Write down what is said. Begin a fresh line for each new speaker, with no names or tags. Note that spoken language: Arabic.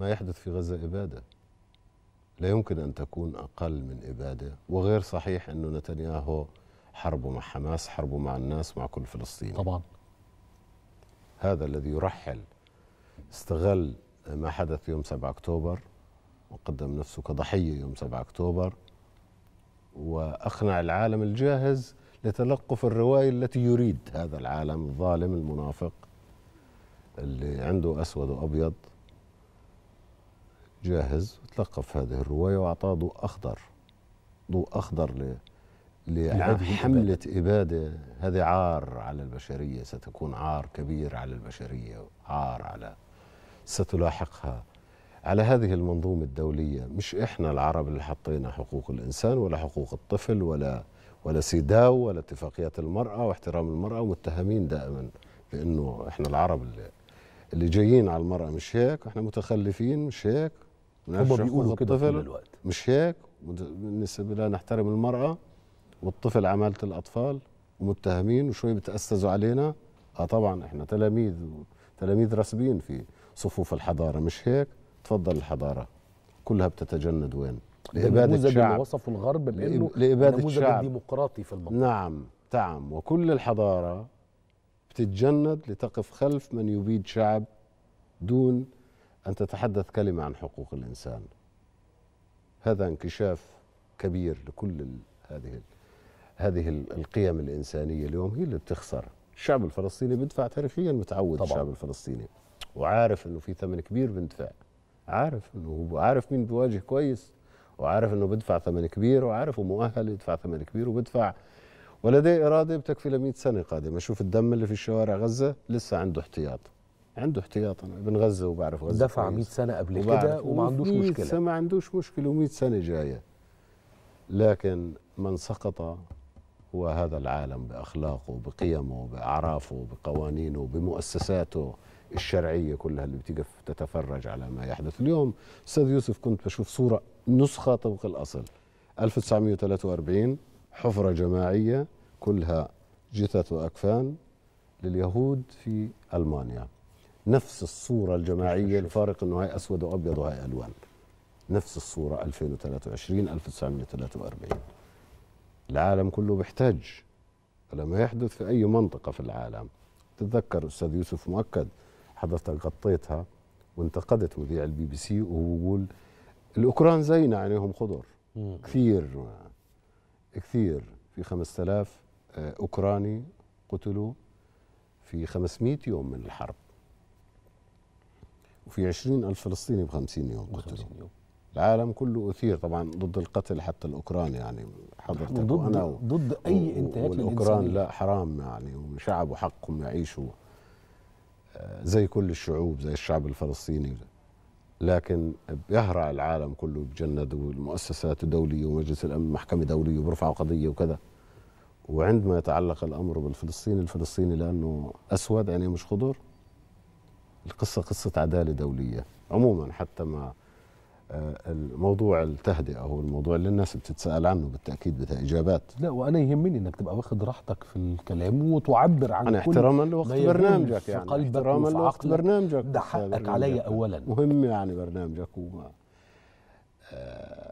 ما يحدث في غزة إبادة لا يمكن أن تكون أقل من إبادة وغير صحيح أنه نتنياهو حربه مع حماس حربه مع الناس مع كل فلسطيني طبعا هذا الذي يرحل استغل ما حدث يوم 7 أكتوبر وقدم نفسه كضحية يوم 7 أكتوبر وأقنع العالم الجاهز لتلقف الرواية التي يريد هذا العالم الظالم المنافق اللي عنده أسود وأبيض جاهز وتلقف هذه الرواية وأعطاه ضوء أخضر ضوء أخضر ل لحملة إبادة هذه عار على البشرية ستكون عار كبير على البشرية عار على ستلاحقها على هذه المنظومة الدولية مش إحنا العرب اللي حطينا حقوق الإنسان ولا حقوق الطفل ولا ولا سيداو ولا اتفاقيات المرأة واحترام المرأة ومتهمين دائما بأنه إحنا العرب اللي, اللي جايين على المرأة مش هيك إحنا متخلفين مش هيك نعم. هم بيقولوا كده طول الوقت مش هيك بالنسبه لا نحترم المراه والطفل عماله الاطفال ومتهمين وشوي بتاسسوا علينا اه طبعا احنا تلاميذ تلاميذ راسبين في صفوف الحضاره مش هيك تفضل الحضاره كلها بتتجند وين لاباده الشعب وصفوا الغرب بانه لاباده الشعب ديمقراطي في المنطقه نعم تعم وكل الحضاره بتتجند لتقف خلف من يبيد شعب دون أن تتحدث كلمة عن حقوق الإنسان هذا انكشاف كبير لكل هذه هذه القيم الإنسانية اليوم هي اللي بتخسر الشعب الفلسطيني بيدفع تاريخيا متعود طبعا. الشعب الفلسطيني وعارف انه في ثمن كبير بندفع عارف انه عارف مين بيواجه كويس وعارف انه بدفع ثمن كبير وعارف ومؤهل يدفع ثمن كبير وبدفع ولديه اراده بتكفي ل 100 سنه قادمه شوف الدم اللي في الشوارع غزه لسه عنده احتياط عنده احتياط انا ابن غزه وبعرف غزه دفع 100 سنه قبل كده وما عندوش مشكله سنة ما عندوش مشكله و100 سنه جايه لكن من سقط هو هذا العالم باخلاقه بقيمه باعرافه بقوانينه بمؤسساته الشرعيه كلها اللي بتقف تتفرج على ما يحدث اليوم استاذ يوسف كنت بشوف صوره نسخه طبق الاصل 1943 حفره جماعيه كلها جثث واكفان لليهود في المانيا نفس الصورة الجماعية الفارق أنه هاي أسود وأبيض وهاي ألوان نفس الصورة 2023 1943 العالم كله بيحتاج لما يحدث في أي منطقة في العالم تتذكر أستاذ يوسف مؤكد حضرتك غطيتها وانتقدت مذيع البي بي سي وهو بيقول الأوكران زينا عينيهم خضر كثير كثير في 5000 آه، أوكراني قتلوا في 500 يوم من الحرب وفي 20 ألف فلسطيني ب 50 يوم قتلوا يوم. العالم كله أثير طبعا ضد القتل حتى الاوكران يعني حضرتك ضد وأنا و... ضد أي انتهاك الاوكران لا حرام يعني وشعب وحقهم يعيشوا آه، زي كل الشعوب زي الشعب الفلسطيني لكن بيهرع العالم كله بجند والمؤسسات الدولية ومجلس الأمن محكمة دولية وبرفعوا قضية وكذا وعندما يتعلق الأمر بالفلسطيني الفلسطيني لأنه أسود يعني مش خضر القصة قصة عدالة دولية عموما حتى ما آه، الموضوع التهدئة هو الموضوع اللي الناس بتتسأل عنه بالتأكيد بدها إجابات لا وأنا يهمني إنك تبقى واخد راحتك في الكلام وتعبر عن أنا يعني، احتراما لوقت برنامجك يعني احتراما لوقت برنامجك ده حقك علي أولا مهم يعني برنامجك وما آه